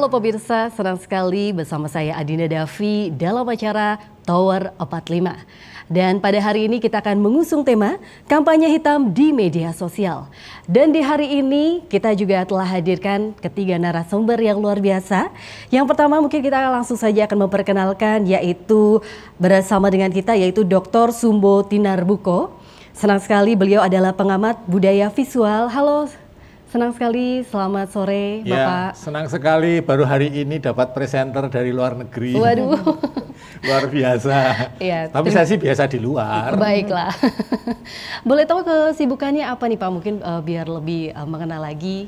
Halo pemirsa, senang sekali bersama saya Adina Davi dalam acara Tower 45. Dan pada hari ini kita akan mengusung tema kampanye hitam di media sosial. Dan di hari ini kita juga telah hadirkan ketiga narasumber yang luar biasa. Yang pertama mungkin kita langsung saja akan memperkenalkan yaitu bersama dengan kita yaitu Dr. Sumbo Tinarbuko. Senang sekali beliau adalah pengamat budaya visual. Halo Senang sekali, selamat sore ya, Bapak. Senang sekali baru hari ini dapat presenter dari luar negeri. Waduh. luar biasa. Ya, Tapi saya sih biasa di luar. Baiklah. Boleh tahu kesibukannya apa nih Pak? Mungkin uh, biar lebih uh, mengenal lagi.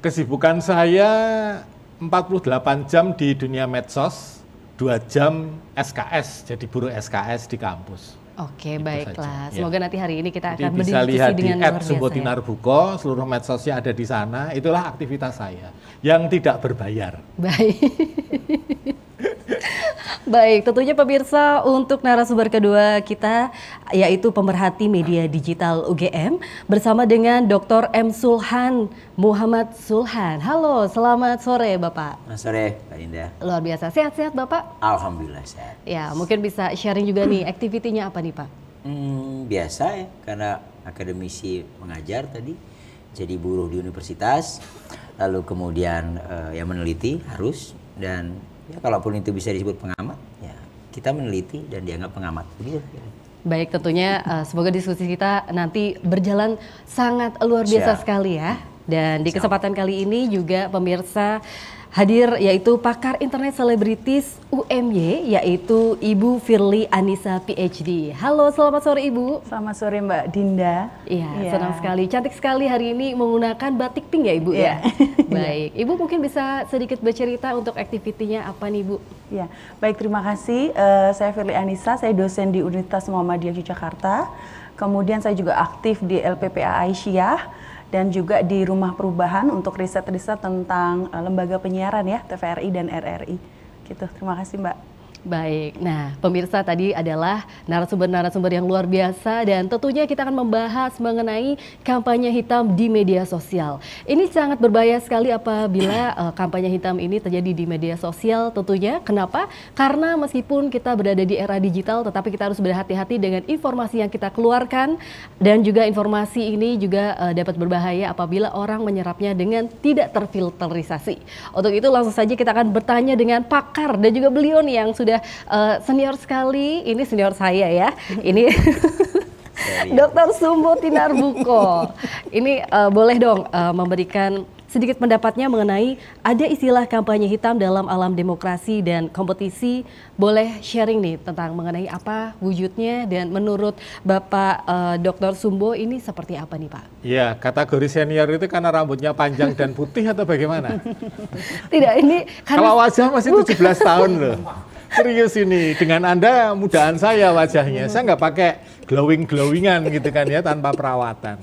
Kesibukan saya 48 jam di dunia medsos, 2 jam SKS, jadi buruh SKS di kampus. Oke, gitu baiklah. Saja. Ya. Semoga ya. nanti hari ini kita akan Jadi bisa lihat di di app Subotinar ya. Buko, seluruh medsosnya ada di sana. Itulah aktivitas saya yang tidak berbayar. Baik. Baik, tentunya pemirsa untuk narasumber kedua kita yaitu pemerhati media digital UGM bersama dengan Dr. M. Sulhan Muhammad Sulhan. Halo, selamat sore Bapak. Selamat sore Pak Indah. Luar biasa, sehat-sehat Bapak? Alhamdulillah sehat. Ya, mungkin bisa sharing juga nih aktivitinya apa nih Pak? Hmm, biasa ya, karena akademisi mengajar tadi, jadi buruh di universitas, lalu kemudian uh, ya meneliti harus dan ya kalaupun itu bisa disebut pengamat ya kita meneliti dan dianggap pengamat begitu Baik, tentunya uh, semoga diskusi kita nanti berjalan sangat luar biasa Siap. sekali ya. Dan di kesempatan Siap. kali ini juga pemirsa Hadir yaitu pakar internet selebritis UMY yaitu Ibu Firly Anissa PhD. Halo, selamat sore Ibu. Selamat sore Mbak Dinda. Iya, ya. senang sekali. Cantik sekali hari ini menggunakan batik pink ya Ibu ya. ya? Baik, Ibu mungkin bisa sedikit bercerita untuk aktivitinya apa nih Bu? Ya, baik terima kasih. Uh, saya Firly Anissa, saya dosen di Universitas Muhammadiyah Yogyakarta. Kemudian saya juga aktif di LPPA Aisyah dan juga di Rumah Perubahan untuk riset-riset tentang eh, lembaga penyiaran ya TVRI dan RRI. Gitu. Terima kasih Mbak. Baik, nah pemirsa tadi adalah narasumber-narasumber yang luar biasa dan tentunya kita akan membahas mengenai kampanye hitam di media sosial. Ini sangat berbahaya sekali apabila uh, kampanye hitam ini terjadi di media sosial tentunya. Kenapa? Karena meskipun kita berada di era digital tetapi kita harus berhati-hati dengan informasi yang kita keluarkan dan juga informasi ini juga uh, dapat berbahaya apabila orang menyerapnya dengan tidak terfilterisasi. Untuk itu langsung saja kita akan bertanya dengan pakar dan juga beliau nih yang sudah sudah uh, eh, senior sekali. Ini senior saya ya. Ini Dokter Sumbo Tinar Buko. Ini uh, boleh dong uh, memberikan sedikit pendapatnya mengenai ada istilah kampanye hitam dalam alam demokrasi dan kompetisi. Boleh sharing nih tentang mengenai apa wujudnya dan menurut Bapak uh, Dr. Sumbo ini seperti apa nih Pak? Ya, kategori senior itu karena rambutnya panjang dan putih atau bagaimana? Tidak, ini karena... Kalau wajah masih 17 tahun loh serius ini dengan anda mudahan saya wajahnya saya nggak pakai glowing glowingan gitu kan ya tanpa perawatan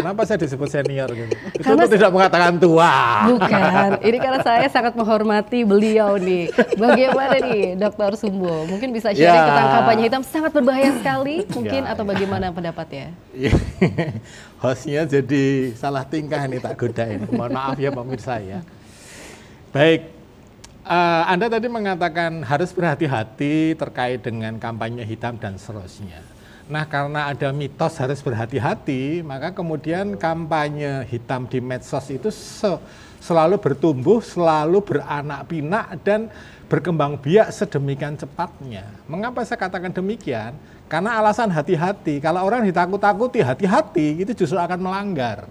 kenapa saya disebut senior gitu karena tidak mengatakan tua bukan ini karena saya sangat menghormati beliau nih bagaimana nih dokter Sumbo mungkin bisa sharing ya. tentang kampanye hitam sangat berbahaya sekali mungkin ya. atau bagaimana pendapatnya iya. hostnya jadi salah tingkah nih tak godain mohon maaf ya pemirsa ya baik uh, Anda tadi mengatakan harus berhati-hati terkait dengan kampanye hitam dan seterusnya. Nah, karena ada mitos harus berhati-hati, maka kemudian kampanye hitam di medsos itu se selalu bertumbuh, selalu beranak pinak dan berkembang biak sedemikian cepatnya. Mengapa saya katakan demikian? Karena alasan hati-hati. Kalau orang ditakut-takuti, hati-hati, itu justru akan melanggar.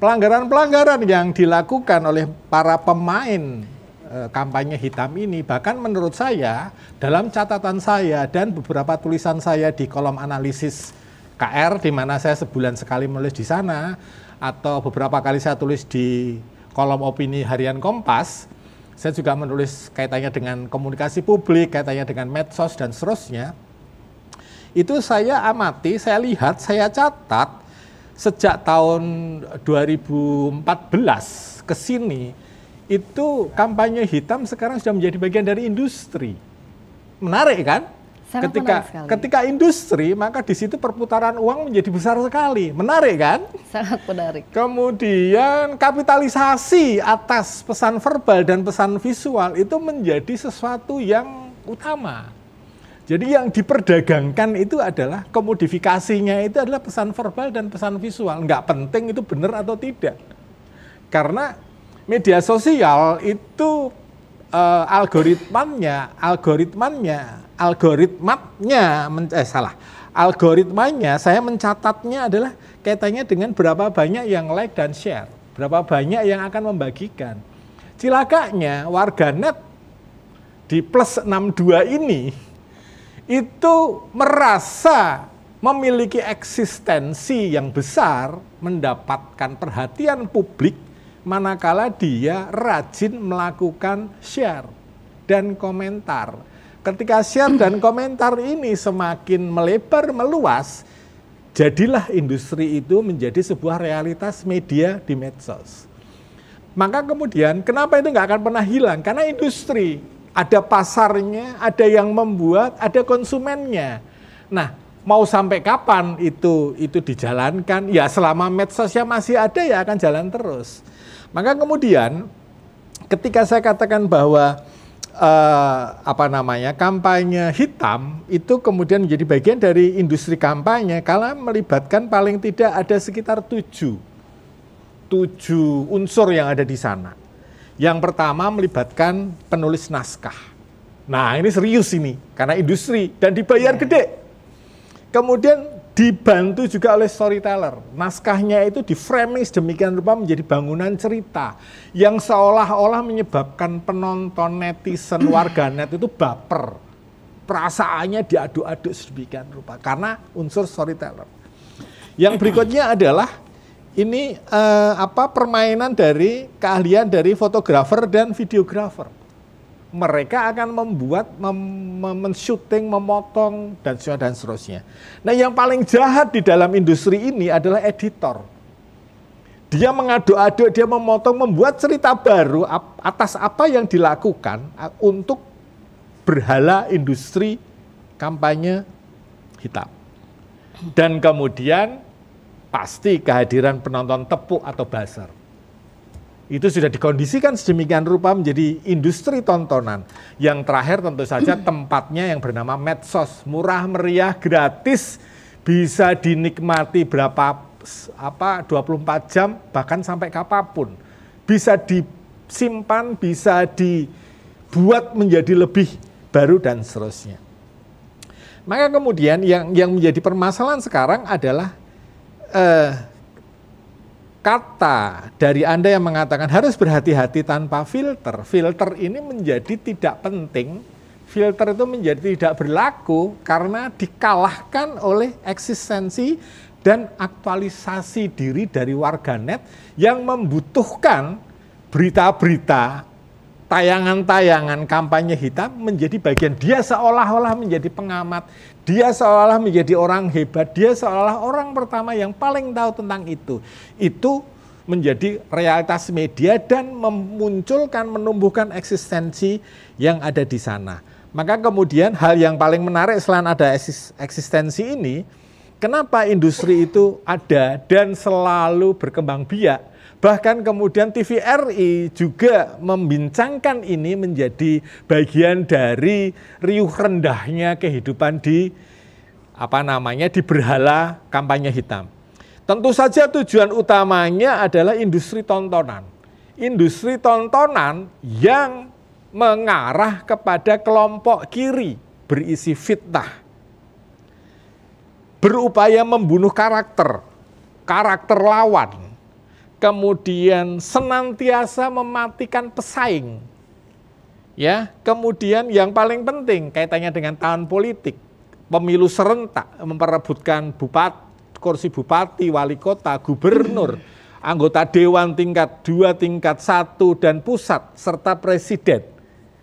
Pelanggaran-pelanggaran yang dilakukan oleh para pemain Eh, kampanye hitam ini bahkan menurut saya dalam catatan saya dan beberapa tulisan saya di kolom analisis KR di mana saya sebulan sekali menulis di sana atau beberapa kali saya tulis di kolom opini harian Kompas saya juga menulis kaitannya dengan komunikasi publik, kaitannya dengan medsos dan seterusnya. Itu saya amati, saya lihat, saya catat sejak tahun 2014 ke sini itu kampanye hitam sekarang sudah menjadi bagian dari industri. Menarik kan? Sangat ketika menarik ketika industri maka di situ perputaran uang menjadi besar sekali. Menarik kan? Sangat menarik. Kemudian kapitalisasi atas pesan verbal dan pesan visual itu menjadi sesuatu yang utama. Jadi yang diperdagangkan itu adalah komodifikasinya itu adalah pesan verbal dan pesan visual. Enggak penting itu benar atau tidak. Karena media sosial itu uh, algoritmanya, algoritmanya, algoritmatnya, eh salah, algoritmanya saya mencatatnya adalah kaitannya dengan berapa banyak yang like dan share, berapa banyak yang akan membagikan. Cilakanya warganet di plus 62 ini itu merasa memiliki eksistensi yang besar, mendapatkan perhatian publik manakala dia rajin melakukan share dan komentar. Ketika share dan komentar ini semakin melebar, meluas, jadilah industri itu menjadi sebuah realitas media di medsos. Maka kemudian, kenapa itu nggak akan pernah hilang? Karena industri ada pasarnya, ada yang membuat, ada konsumennya. Nah, mau sampai kapan itu itu dijalankan ya selama medsosnya masih ada ya akan jalan terus maka kemudian ketika saya katakan bahwa uh, apa namanya kampanye hitam itu kemudian menjadi bagian dari industri kampanye karena melibatkan paling tidak ada sekitar tujuh tujuh unsur yang ada di sana. Yang pertama melibatkan penulis naskah. Nah ini serius ini karena industri dan dibayar yeah. gede. Kemudian dibantu juga oleh storyteller. Naskahnya itu diframing sedemikian rupa menjadi bangunan cerita yang seolah-olah menyebabkan penonton netizen warganet itu baper. Perasaannya diaduk-aduk sedemikian rupa karena unsur storyteller. Yang berikutnya adalah ini uh, apa permainan dari keahlian dari fotografer dan videografer mereka akan membuat men-shooting, memotong dan dan seterusnya. Nah, yang paling jahat di dalam industri ini adalah editor. Dia mengaduk-aduk, dia memotong, membuat cerita baru atas apa yang dilakukan untuk berhala industri kampanye hitam. Dan kemudian pasti kehadiran penonton tepuk atau buzzer itu sudah dikondisikan sedemikian rupa menjadi industri tontonan. Yang terakhir tentu saja tempatnya yang bernama medsos, murah meriah, gratis, bisa dinikmati berapa apa 24 jam bahkan sampai kapanpun. Bisa disimpan, bisa dibuat menjadi lebih baru dan seterusnya. Maka kemudian yang yang menjadi permasalahan sekarang adalah eh, kata dari Anda yang mengatakan harus berhati-hati tanpa filter, filter ini menjadi tidak penting, filter itu menjadi tidak berlaku karena dikalahkan oleh eksistensi dan aktualisasi diri dari warganet yang membutuhkan berita-berita tayangan-tayangan kampanye hitam menjadi bagian dia seolah-olah menjadi pengamat, dia seolah-olah menjadi orang hebat, dia seolah olah orang pertama yang paling tahu tentang itu. Itu menjadi realitas media dan memunculkan menumbuhkan eksistensi yang ada di sana. Maka kemudian hal yang paling menarik selain ada eksistensi ini, kenapa industri itu ada dan selalu berkembang biak? Bahkan kemudian TVRI juga membincangkan ini menjadi bagian dari riuh rendahnya kehidupan di apa namanya di berhala kampanye hitam. Tentu saja tujuan utamanya adalah industri tontonan. Industri tontonan yang mengarah kepada kelompok kiri berisi fitnah. Berupaya membunuh karakter, karakter lawan kemudian senantiasa mematikan pesaing. Ya, kemudian yang paling penting kaitannya dengan tahun politik, pemilu serentak memperebutkan bupati, kursi bupati, wali kota, gubernur, anggota dewan tingkat dua tingkat satu dan pusat serta presiden.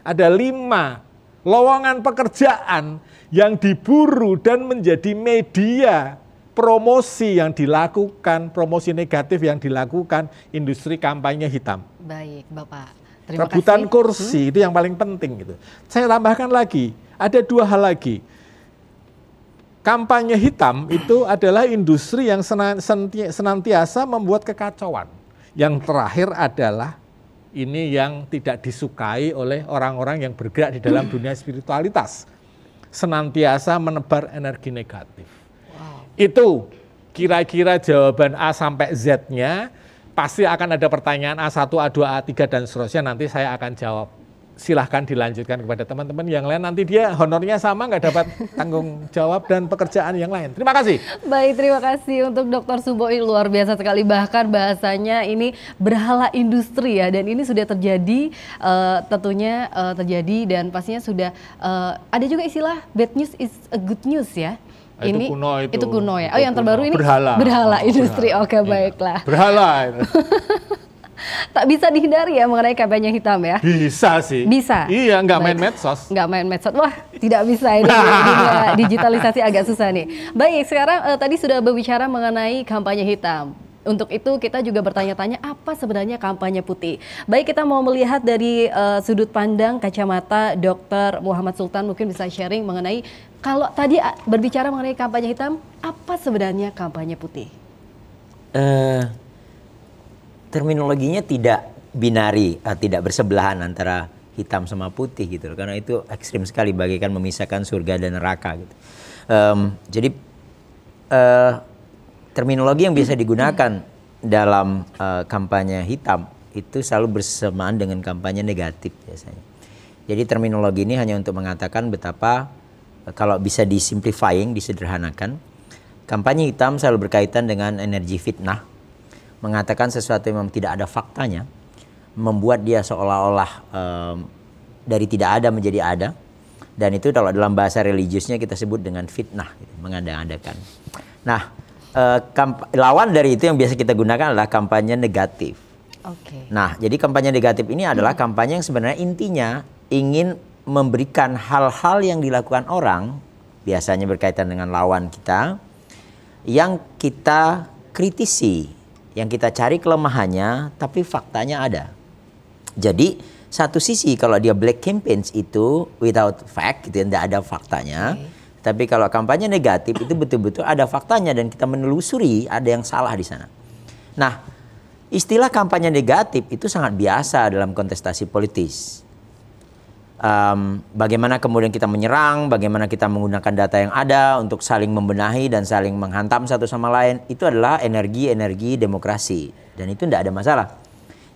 Ada lima lowongan pekerjaan yang diburu dan menjadi media promosi yang dilakukan, promosi negatif yang dilakukan industri kampanye hitam. Baik, Bapak. Terima Rebutan kasih. Hmm? kursi hmm. itu yang paling penting gitu. Saya tambahkan lagi, ada dua hal lagi. Kampanye hitam itu adalah industri yang senantiasa membuat kekacauan. Yang terakhir adalah ini yang tidak disukai oleh orang-orang yang bergerak di dalam dunia spiritualitas. Senantiasa menebar energi negatif. Itu kira-kira jawaban A sampai Z-nya. Pasti akan ada pertanyaan A1, A2, A3, dan seterusnya. Nanti saya akan jawab. Silahkan dilanjutkan kepada teman-teman yang lain. Nanti dia honornya sama, nggak dapat tanggung jawab dan pekerjaan yang lain. Terima kasih. Baik, terima kasih untuk Dr. Subo. luar biasa sekali. Bahkan bahasanya ini berhala industri ya. Dan ini sudah terjadi, uh, tentunya uh, terjadi. Dan pastinya sudah, uh, ada juga istilah bad news is a good news ya Ah, ini itu kuno itu. Itu kuno ya. Oh, yang terbaru ini berhala. Berhala oh, industri. Iya. Oke, okay, baiklah. Berhala. Ya. tak bisa dihindari ya mengenai kampanye hitam ya? Bisa sih. Bisa. Iya, nggak main medsos. Nggak main medsos. Wah, tidak bisa ini. digitalisasi agak susah nih. Baik, sekarang uh, tadi sudah berbicara mengenai kampanye hitam. Untuk itu kita juga bertanya-tanya apa sebenarnya kampanye putih. Baik kita mau melihat dari uh, sudut pandang kacamata Dr. Muhammad Sultan mungkin bisa sharing mengenai kalau tadi ah, berbicara mengenai kampanye hitam, apa sebenarnya kampanye putih? Uh, terminologinya tidak binari, uh, tidak bersebelahan antara hitam sama putih gitu. Karena itu ekstrim sekali, bagaikan memisahkan surga dan neraka gitu. Um, jadi uh, terminologi yang biasa digunakan dalam uh, kampanye hitam itu selalu bersamaan dengan kampanye negatif biasanya. Jadi terminologi ini hanya untuk mengatakan betapa kalau bisa disimplifying, disederhanakan, kampanye hitam selalu berkaitan dengan energi fitnah, mengatakan sesuatu yang memang tidak ada faktanya, membuat dia seolah-olah um, dari tidak ada menjadi ada, dan itu kalau dalam bahasa religiusnya kita sebut dengan fitnah, gitu, mengada-adakan. Nah, uh, lawan dari itu yang biasa kita gunakan adalah kampanye negatif. Okay. Nah, jadi kampanye negatif ini adalah kampanye yang sebenarnya intinya ingin memberikan hal-hal yang dilakukan orang biasanya berkaitan dengan lawan kita yang kita kritisi, yang kita cari kelemahannya tapi faktanya ada. Jadi satu sisi kalau dia black campaigns itu without fact itu tidak ada faktanya. Okay. Tapi kalau kampanye negatif itu betul-betul ada faktanya dan kita menelusuri ada yang salah di sana. Nah, istilah kampanye negatif itu sangat biasa dalam kontestasi politis um, bagaimana kemudian kita menyerang, bagaimana kita menggunakan data yang ada untuk saling membenahi dan saling menghantam satu sama lain, itu adalah energi-energi demokrasi. Dan itu tidak ada masalah.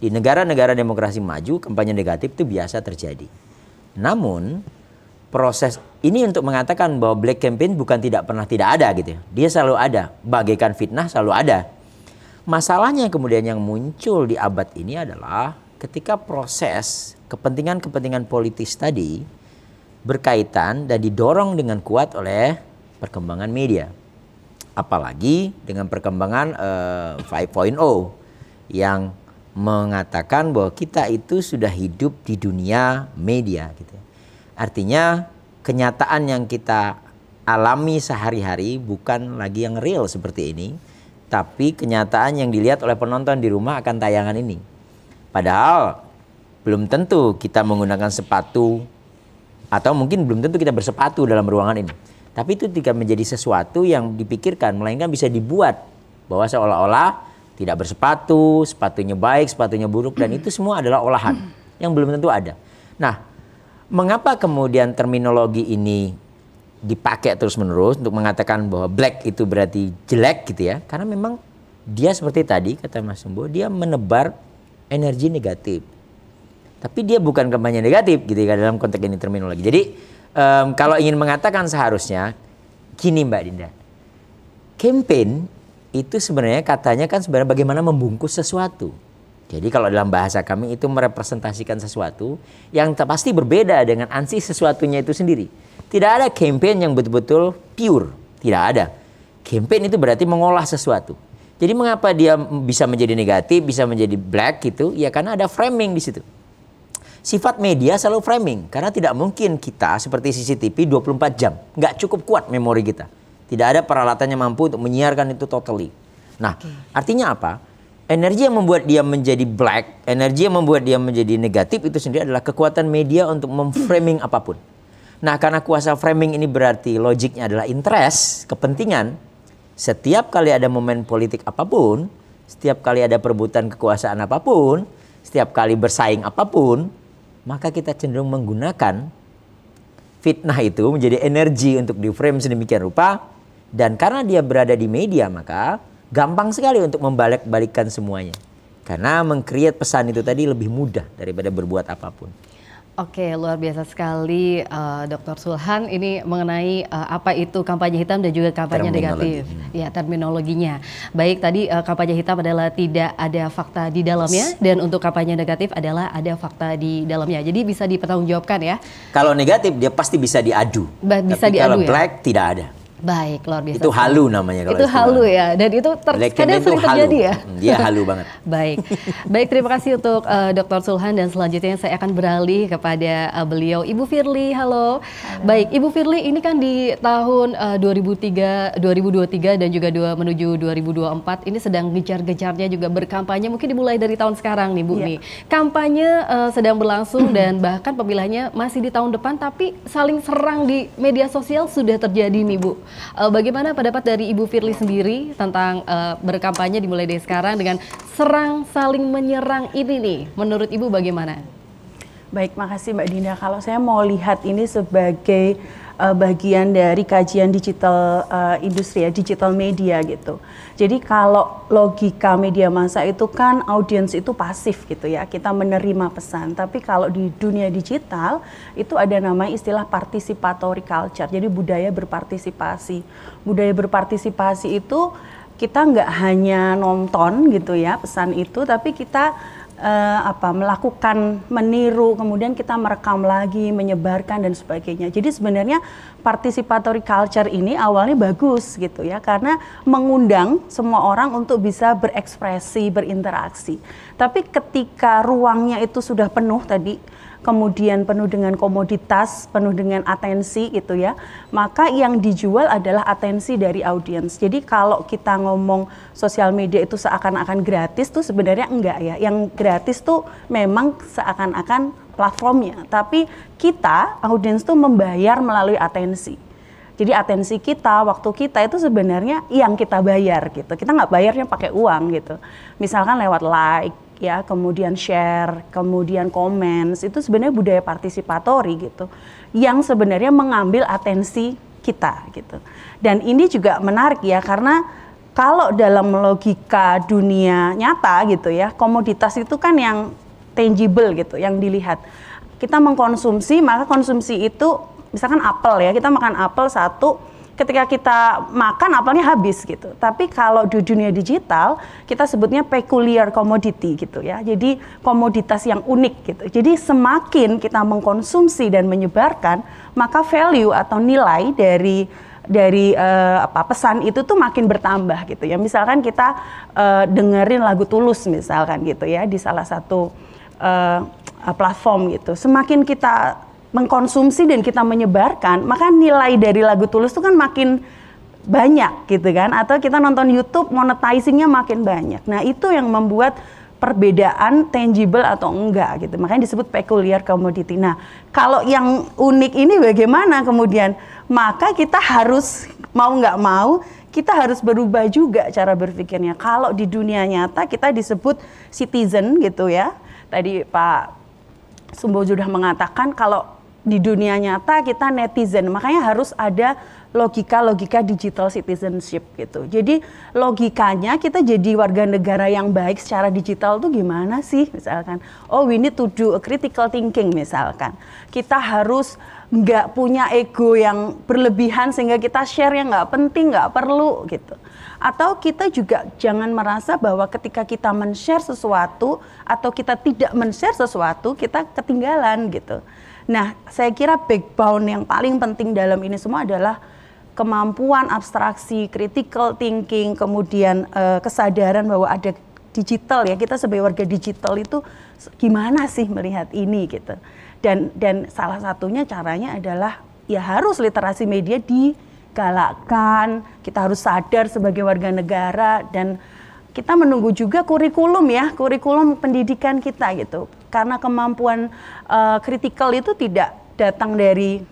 Di negara-negara demokrasi maju, kampanye negatif itu biasa terjadi. Namun, proses ini untuk mengatakan bahwa black campaign bukan tidak pernah tidak ada gitu ya. Dia selalu ada, bagaikan fitnah selalu ada. Masalahnya kemudian yang muncul di abad ini adalah ketika proses kepentingan-kepentingan politis tadi berkaitan dan didorong dengan kuat oleh perkembangan media. Apalagi dengan perkembangan uh, eh, 5.0 yang mengatakan bahwa kita itu sudah hidup di dunia media gitu. Ya. Artinya kenyataan yang kita alami sehari-hari bukan lagi yang real seperti ini, tapi kenyataan yang dilihat oleh penonton di rumah akan tayangan ini Padahal belum tentu kita menggunakan sepatu atau mungkin belum tentu kita bersepatu dalam ruangan ini. Tapi itu tidak menjadi sesuatu yang dipikirkan, melainkan bisa dibuat bahwa seolah-olah tidak bersepatu, sepatunya baik, sepatunya buruk, dan itu semua adalah olahan yang belum tentu ada. Nah, mengapa kemudian terminologi ini dipakai terus-menerus untuk mengatakan bahwa black itu berarti jelek gitu ya? Karena memang dia seperti tadi kata Mas Sumbo, dia menebar energi negatif. Tapi dia bukan kampanye negatif gitu ya dalam konteks ini terminologi. Jadi um, kalau ingin mengatakan seharusnya gini Mbak Dinda. Campaign itu sebenarnya katanya kan sebenarnya bagaimana membungkus sesuatu. Jadi kalau dalam bahasa kami itu merepresentasikan sesuatu yang pasti berbeda dengan ansi sesuatunya itu sendiri. Tidak ada campaign yang betul-betul pure, tidak ada. Campaign itu berarti mengolah sesuatu. Jadi mengapa dia bisa menjadi negatif, bisa menjadi black gitu? Ya karena ada framing di situ. Sifat media selalu framing karena tidak mungkin kita seperti CCTV 24 jam. Nggak cukup kuat memori kita. Tidak ada peralatan yang mampu untuk menyiarkan itu totally. Nah, okay. artinya apa? Energi yang membuat dia menjadi black, energi yang membuat dia menjadi negatif itu sendiri adalah kekuatan media untuk memframing apapun. Nah, karena kuasa framing ini berarti logiknya adalah interest, kepentingan, setiap kali ada momen politik apapun, setiap kali ada perebutan kekuasaan apapun, setiap kali bersaing apapun, maka kita cenderung menggunakan fitnah itu menjadi energi untuk di-frame sedemikian rupa dan karena dia berada di media maka gampang sekali untuk membalik balikkan semuanya. Karena mengkreat pesan itu tadi lebih mudah daripada berbuat apapun. Oke, luar biasa sekali uh, eh, Dr. Sulhan ini mengenai uh, apa itu kampanye hitam dan juga kampanye negatif. Ya, terminologinya. Baik, tadi uh, kampanye hitam adalah tidak ada fakta di dalamnya dan untuk kampanye negatif adalah ada fakta di dalamnya. Jadi bisa dipertanggungjawabkan ya. Kalau negatif dia pasti bisa diadu. bisa Tapi diadu kalau ya? black tidak ada. Baik, luar biasa. Itu halu namanya kalau Itu halu ya, dan itu ter kadang sering halu. terjadi ya. Hmm, dia halu banget. Baik. Baik, terima kasih untuk uh, eh, Dr. Sulhan dan selanjutnya saya akan beralih kepada uh, beliau Ibu Firly. Halo. Halo. Baik, Ibu Firly ini kan di tahun uh, 2003 2023 dan juga dua, menuju 2024 ini sedang gejar-gejarnya juga berkampanye mungkin dimulai dari tahun sekarang nih Bu ya. nih. Kampanye uh, sedang berlangsung dan bahkan pemilihannya masih di tahun depan tapi saling serang di media sosial sudah terjadi nih Bu. Uh, bagaimana pendapat dari Ibu Firly sendiri tentang uh, berkampanye dimulai dari sekarang dengan serang saling menyerang ini nih? Menurut Ibu bagaimana? Baik, makasih Mbak Dinda. Kalau saya mau lihat ini sebagai uh, bagian dari kajian digital uh, industri ya, digital media gitu. Jadi kalau logika media masa itu kan audiens itu pasif gitu ya, kita menerima pesan. Tapi kalau di dunia digital itu ada nama istilah participatory culture. Jadi budaya berpartisipasi. Budaya berpartisipasi itu kita nggak hanya nonton gitu ya pesan itu, tapi kita uh, apa melakukan meniru kemudian kita merekam lagi menyebarkan dan sebagainya jadi sebenarnya participatory culture ini awalnya bagus gitu ya karena mengundang semua orang untuk bisa berekspresi berinteraksi tapi ketika ruangnya itu sudah penuh tadi kemudian penuh dengan komoditas, penuh dengan atensi gitu ya, maka yang dijual adalah atensi dari audiens. Jadi kalau kita ngomong sosial media itu seakan-akan gratis tuh sebenarnya enggak ya. Yang gratis tuh memang seakan-akan platformnya, tapi kita audiens tuh membayar melalui atensi. Jadi atensi kita, waktu kita itu sebenarnya yang kita bayar gitu. Kita nggak bayarnya pakai uang gitu. Misalkan lewat like, ya kemudian share kemudian komen itu sebenarnya budaya partisipatori gitu yang sebenarnya mengambil atensi kita gitu dan ini juga menarik ya karena kalau dalam logika dunia nyata gitu ya komoditas itu kan yang tangible gitu yang dilihat kita mengkonsumsi maka konsumsi itu misalkan apel ya kita makan apel satu ketika kita makan apelnya habis gitu. Tapi kalau di dunia digital kita sebutnya peculiar commodity gitu ya. Jadi komoditas yang unik gitu. Jadi semakin kita mengkonsumsi dan menyebarkan, maka value atau nilai dari dari uh, apa pesan itu tuh makin bertambah gitu ya. Misalkan kita uh, dengerin lagu Tulus misalkan gitu ya di salah satu uh, platform gitu. Semakin kita mengkonsumsi dan kita menyebarkan, maka nilai dari lagu tulus itu kan makin banyak gitu kan atau kita nonton YouTube monetizingnya makin banyak. Nah, itu yang membuat perbedaan tangible atau enggak gitu. Makanya disebut peculiar commodity. Nah, kalau yang unik ini bagaimana kemudian? Maka kita harus mau nggak mau kita harus berubah juga cara berpikirnya. Kalau di dunia nyata kita disebut citizen gitu ya. Tadi Pak Sumbo sudah mengatakan kalau di dunia nyata kita netizen makanya harus ada logika-logika digital citizenship gitu jadi logikanya kita jadi warga negara yang baik secara digital tuh gimana sih misalkan oh ini need to do a critical thinking misalkan kita harus nggak punya ego yang berlebihan sehingga kita share yang nggak penting nggak perlu gitu atau kita juga jangan merasa bahwa ketika kita men-share sesuatu atau kita tidak men-share sesuatu kita ketinggalan gitu Nah, saya kira backbone yang paling penting dalam ini semua adalah kemampuan abstraksi, critical thinking, kemudian uh, kesadaran bahwa ada digital ya kita sebagai warga digital itu gimana sih melihat ini gitu. Dan dan salah satunya caranya adalah ya harus literasi media digalakkan, kita harus sadar sebagai warga negara dan kita menunggu juga kurikulum ya, kurikulum pendidikan kita gitu. Karena kemampuan eh, kritikal itu tidak datang dari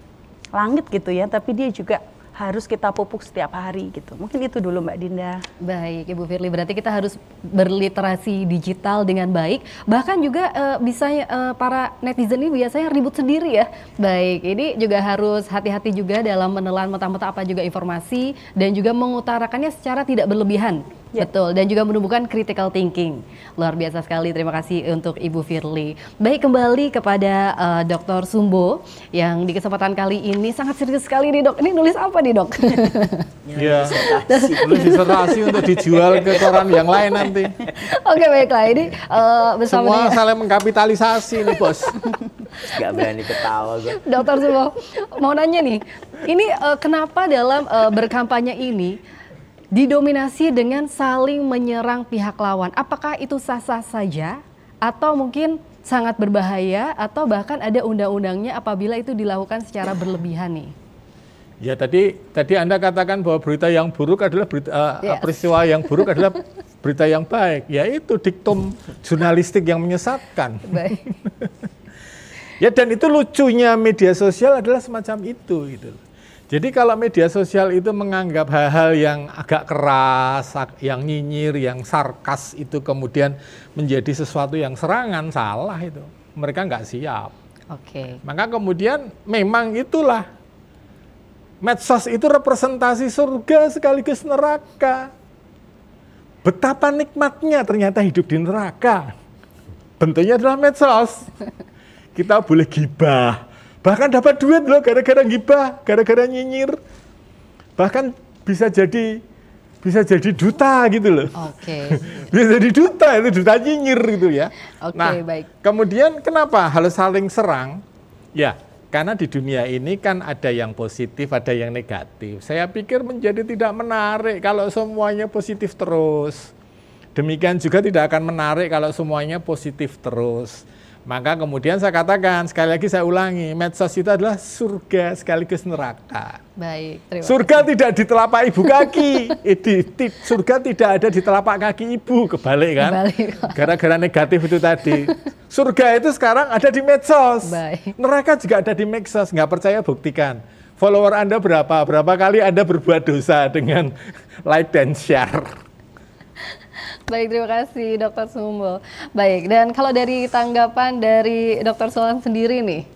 langit gitu ya, tapi dia juga harus kita pupuk setiap hari gitu. Mungkin itu dulu Mbak Dinda. Baik, Ibu Firly, berarti kita harus berliterasi digital dengan baik. Bahkan juga uh, bisa uh, para netizen ini biasanya ribut sendiri ya. Baik, ini juga harus hati-hati juga dalam menelan mentah-mentah apa juga informasi dan juga mengutarakannya secara tidak berlebihan Yeah. Betul, dan juga menumbuhkan critical thinking. Luar biasa sekali, terima kasih untuk Ibu Firly. Baik, kembali kepada uh, eh, Dr. Sumbo yang di kesempatan kali ini sangat serius sekali nih dok. Ini nulis apa nih dok? Iya, nulis disertasi untuk dijual ke koran yang lain nanti. Oke baiklah, ini uh, bersama Semua dengan... saling mengkapitalisasi nih bos. Gak berani ketawa gue. Dokter Sumbo, mau nanya nih, ini uh, kenapa dalam uh, berkampanye ini didominasi dengan saling menyerang pihak lawan. Apakah itu sah-sah saja atau mungkin sangat berbahaya atau bahkan ada undang-undangnya apabila itu dilakukan secara berlebihan nih? Ya tadi tadi Anda katakan bahwa berita yang buruk adalah berita eh, yes. Eh, peristiwa yang buruk adalah berita yang baik. Ya itu diktum jurnalistik yang menyesatkan. Baik. ya dan itu lucunya media sosial adalah semacam itu gitu jadi kalau media sosial itu menganggap hal-hal yang agak keras, yang nyinyir, yang sarkas itu kemudian menjadi sesuatu yang serangan, salah itu. Mereka nggak siap. Oke. Okay. Maka kemudian memang itulah medsos itu representasi surga sekaligus neraka. Betapa nikmatnya ternyata hidup di neraka. Bentuknya adalah medsos. Kita boleh gibah, Bahkan dapat duit loh gara-gara gibah, gara-gara nyinyir. Bahkan bisa jadi bisa jadi duta gitu loh. Oke. Okay. bisa jadi duta itu duta nyinyir gitu ya. Oke, okay, nah, baik. Kemudian kenapa hal saling serang? Ya, karena di dunia ini kan ada yang positif, ada yang negatif. Saya pikir menjadi tidak menarik kalau semuanya positif terus. Demikian juga tidak akan menarik kalau semuanya positif terus. Maka kemudian saya katakan, sekali lagi saya ulangi, medsos itu adalah surga sekaligus neraka. Baik, Surga kasih. tidak di telapak ibu kaki. di, di, surga tidak ada di telapak kaki ibu, kebalik kan? Gara-gara negatif itu tadi. Surga itu sekarang ada di medsos. Baik. Neraka juga ada di medsos, nggak percaya buktikan. Follower Anda berapa? Berapa kali Anda berbuat dosa dengan like dan share? Baik, terima kasih Dokter Sumbul. Baik, dan kalau dari tanggapan dari Dokter Solan sendiri nih,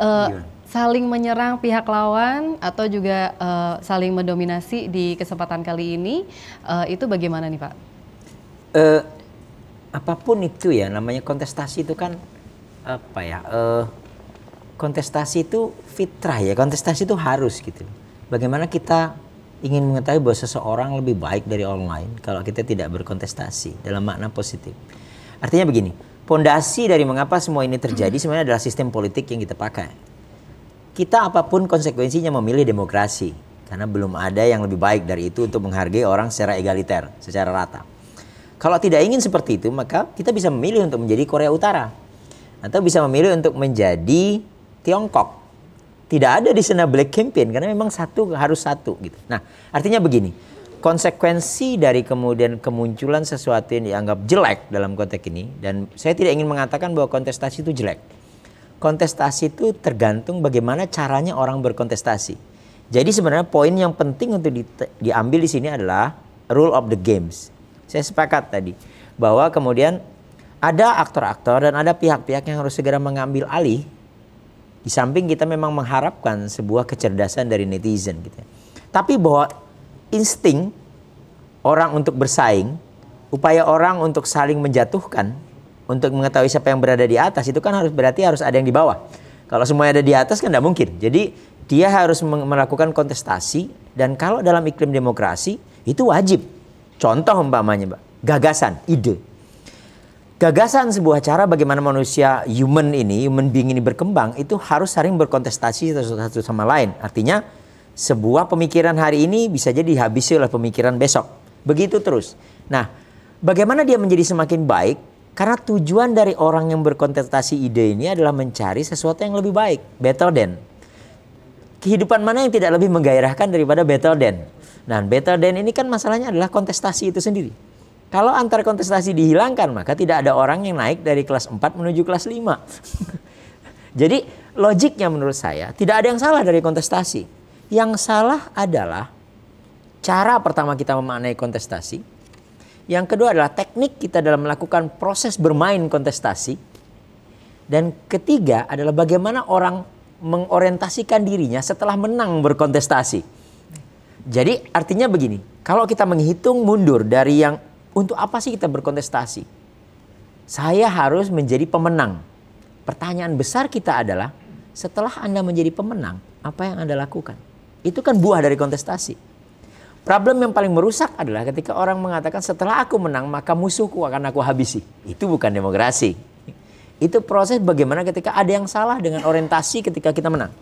uh, saling menyerang pihak lawan atau juga uh, saling mendominasi di kesempatan kali ini, uh, itu bagaimana nih Pak? Uh, apapun itu ya, namanya kontestasi itu kan apa ya? Uh, kontestasi itu fitrah ya, kontestasi itu harus gitu. Bagaimana kita ingin mengetahui bahwa seseorang lebih baik dari orang lain kalau kita tidak berkontestasi dalam makna positif. Artinya begini, pondasi dari mengapa semua ini terjadi sebenarnya adalah sistem politik yang kita pakai. Kita apapun konsekuensinya memilih demokrasi karena belum ada yang lebih baik dari itu untuk menghargai orang secara egaliter, secara rata. Kalau tidak ingin seperti itu, maka kita bisa memilih untuk menjadi Korea Utara atau bisa memilih untuk menjadi Tiongkok tidak ada di sana black campaign karena memang satu harus satu gitu. Nah, artinya begini. Konsekuensi dari kemudian kemunculan sesuatu yang dianggap jelek dalam konteks ini dan saya tidak ingin mengatakan bahwa kontestasi itu jelek. Kontestasi itu tergantung bagaimana caranya orang berkontestasi. Jadi sebenarnya poin yang penting untuk di, diambil di sini adalah rule of the games. Saya sepakat tadi bahwa kemudian ada aktor-aktor dan ada pihak-pihak yang harus segera mengambil alih di samping kita memang mengharapkan sebuah kecerdasan dari netizen gitu ya. Tapi bahwa insting orang untuk bersaing, upaya orang untuk saling menjatuhkan, untuk mengetahui siapa yang berada di atas itu kan harus berarti harus ada yang di bawah. Kalau semuanya ada di atas kan tidak mungkin. Jadi dia harus melakukan kontestasi dan kalau dalam iklim demokrasi itu wajib. Contoh umpamanya, Mbak, gagasan, ide Gagasan sebuah cara bagaimana manusia human ini, human being ini berkembang itu harus sering berkontestasi satu sama lain. Artinya sebuah pemikiran hari ini bisa jadi dihabisi oleh pemikiran besok. Begitu terus. Nah, bagaimana dia menjadi semakin baik? Karena tujuan dari orang yang berkontestasi ide ini adalah mencari sesuatu yang lebih baik, better than. Kehidupan mana yang tidak lebih menggairahkan daripada better than? Nah, better than ini kan masalahnya adalah kontestasi itu sendiri. Kalau antar kontestasi dihilangkan, maka tidak ada orang yang naik dari kelas 4 menuju kelas 5. Jadi logiknya menurut saya tidak ada yang salah dari kontestasi. Yang salah adalah cara pertama kita memaknai kontestasi. Yang kedua adalah teknik kita dalam melakukan proses bermain kontestasi. Dan ketiga adalah bagaimana orang mengorientasikan dirinya setelah menang berkontestasi. Jadi artinya begini, kalau kita menghitung mundur dari yang untuk apa sih kita berkontestasi? Saya harus menjadi pemenang. Pertanyaan besar kita adalah, setelah Anda menjadi pemenang, apa yang Anda lakukan? Itu kan buah dari kontestasi. Problem yang paling merusak adalah ketika orang mengatakan setelah aku menang maka musuhku akan aku habisi. Itu bukan demokrasi. Itu proses bagaimana ketika ada yang salah dengan orientasi ketika kita menang.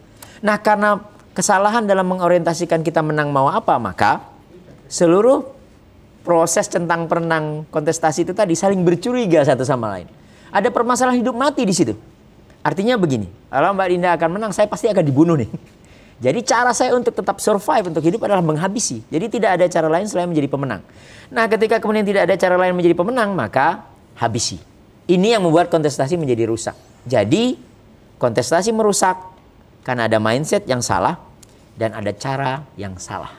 Nah karena kesalahan dalam mengorientasikan kita menang mau apa maka seluruh proses centang perenang kontestasi itu tadi saling bercuriga satu sama lain. Ada permasalahan hidup mati di situ. Artinya begini, kalau Mbak Dinda akan menang, saya pasti akan dibunuh nih. Jadi cara saya untuk tetap survive, untuk hidup adalah menghabisi. Jadi tidak ada cara lain selain menjadi pemenang. Nah ketika kemudian tidak ada cara lain menjadi pemenang, maka habisi. Ini yang membuat kontestasi menjadi rusak. Jadi kontestasi merusak karena ada mindset yang salah dan ada cara yang salah.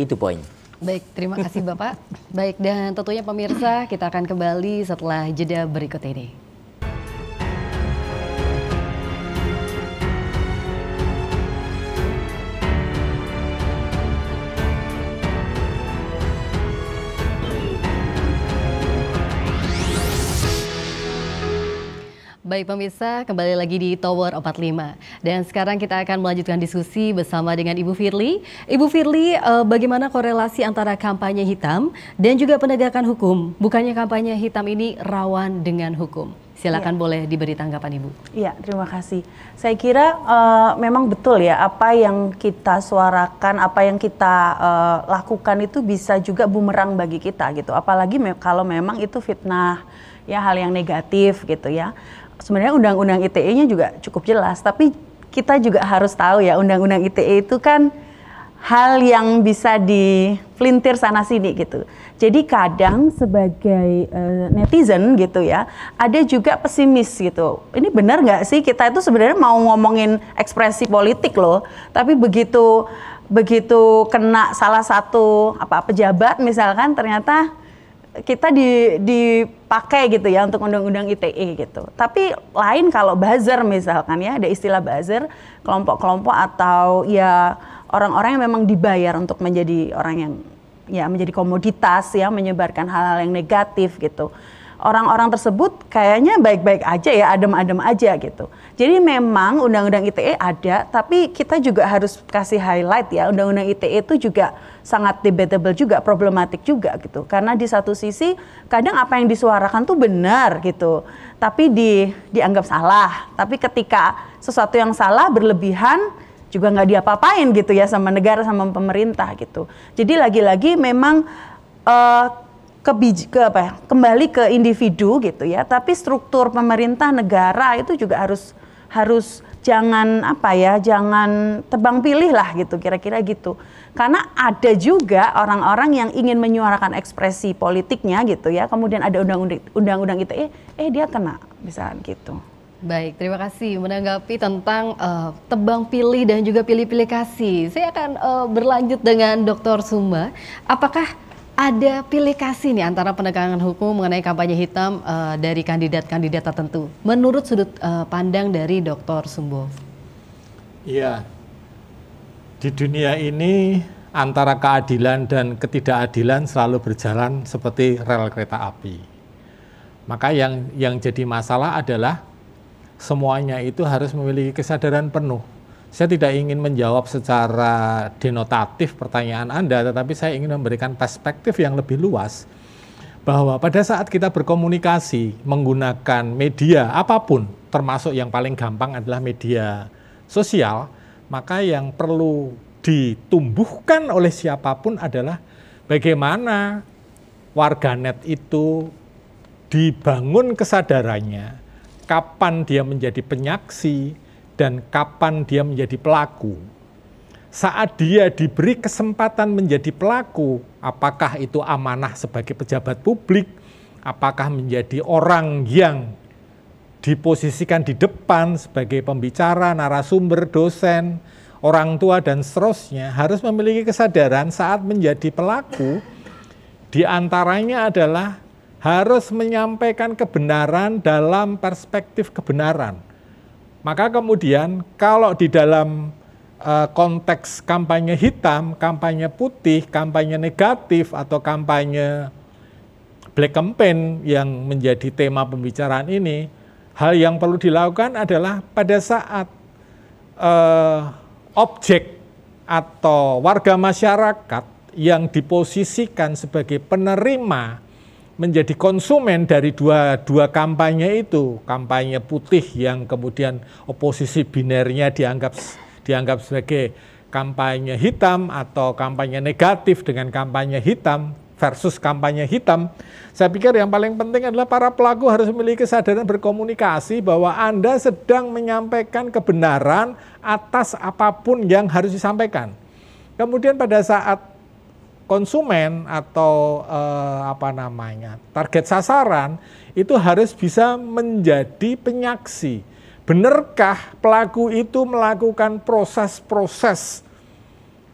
Itu poinnya. Baik, terima kasih Bapak. Baik, dan tentunya pemirsa kita akan kembali setelah jeda berikut ini. Baik pemirsa, kembali lagi di Tower 45 dan sekarang kita akan melanjutkan diskusi bersama dengan Ibu Firly. Ibu Firly, eh, bagaimana korelasi antara kampanye hitam dan juga penegakan hukum? Bukannya kampanye hitam ini rawan dengan hukum? Silakan ya. boleh diberi tanggapan Ibu. Iya, terima kasih. Saya kira uh, memang betul ya apa yang kita suarakan, apa yang kita uh, lakukan itu bisa juga bumerang bagi kita gitu. Apalagi me kalau memang itu fitnah, ya hal yang negatif gitu ya sebenarnya undang-undang ITE-nya juga cukup jelas, tapi kita juga harus tahu ya undang-undang ITE itu kan hal yang bisa dipelintir sana sini gitu. Jadi kadang sebagai uh, netizen gitu ya, ada juga pesimis gitu. Ini benar nggak sih kita itu sebenarnya mau ngomongin ekspresi politik loh, tapi begitu begitu kena salah satu apa pejabat misalkan ternyata kita di dipakai gitu ya untuk undang-undang ITE gitu. Tapi lain kalau buzzer misalkan ya ada istilah buzzer kelompok-kelompok atau ya orang-orang yang memang dibayar untuk menjadi orang yang ya menjadi komoditas ya menyebarkan hal-hal yang negatif gitu orang-orang tersebut kayaknya baik-baik aja ya, adem-adem aja gitu. Jadi memang undang-undang ITE ada, tapi kita juga harus kasih highlight ya, undang-undang ITE itu juga sangat debatable juga, problematik juga gitu. Karena di satu sisi kadang apa yang disuarakan tuh benar gitu, tapi di dianggap salah. Tapi ketika sesuatu yang salah berlebihan juga nggak diapa-apain gitu ya sama negara sama pemerintah gitu. Jadi lagi-lagi memang uh, ke, ke apa ya, kembali ke individu gitu ya tapi struktur pemerintah negara itu juga harus harus jangan apa ya jangan tebang pilih lah gitu kira-kira gitu karena ada juga orang-orang yang ingin menyuarakan ekspresi politiknya gitu ya kemudian ada undang-undang undang itu eh eh dia kena misalnya gitu Baik, terima kasih menanggapi tentang uh, tebang pilih dan juga pilih-pilih kasih. Saya akan uh, berlanjut dengan Dr. suma Apakah ada pilih kasih nih antara penegakan hukum mengenai kampanye hitam uh, dari kandidat-kandidat tertentu. Menurut sudut uh, pandang dari Dr. Sumbo. Iya. Di dunia ini antara keadilan dan ketidakadilan selalu berjalan seperti rel kereta api. Maka yang yang jadi masalah adalah semuanya itu harus memiliki kesadaran penuh saya tidak ingin menjawab secara denotatif pertanyaan Anda, tetapi saya ingin memberikan perspektif yang lebih luas bahwa pada saat kita berkomunikasi menggunakan media apapun, termasuk yang paling gampang adalah media sosial, maka yang perlu ditumbuhkan oleh siapapun adalah bagaimana warganet itu dibangun kesadarannya, kapan dia menjadi penyaksi, dan kapan dia menjadi pelaku. Saat dia diberi kesempatan menjadi pelaku, apakah itu amanah sebagai pejabat publik, apakah menjadi orang yang diposisikan di depan sebagai pembicara, narasumber, dosen, orang tua dan seterusnya harus memiliki kesadaran saat menjadi pelaku di antaranya adalah harus menyampaikan kebenaran dalam perspektif kebenaran maka kemudian kalau di dalam uh, konteks kampanye hitam, kampanye putih, kampanye negatif atau kampanye black campaign yang menjadi tema pembicaraan ini, hal yang perlu dilakukan adalah pada saat uh, objek atau warga masyarakat yang diposisikan sebagai penerima menjadi konsumen dari dua, dua kampanye itu, kampanye putih yang kemudian oposisi binernya dianggap dianggap sebagai kampanye hitam atau kampanye negatif dengan kampanye hitam versus kampanye hitam. Saya pikir yang paling penting adalah para pelaku harus memiliki kesadaran berkomunikasi bahwa Anda sedang menyampaikan kebenaran atas apapun yang harus disampaikan. Kemudian pada saat konsumen atau eh, apa namanya target sasaran itu harus bisa menjadi penyaksi. Benarkah pelaku itu melakukan proses-proses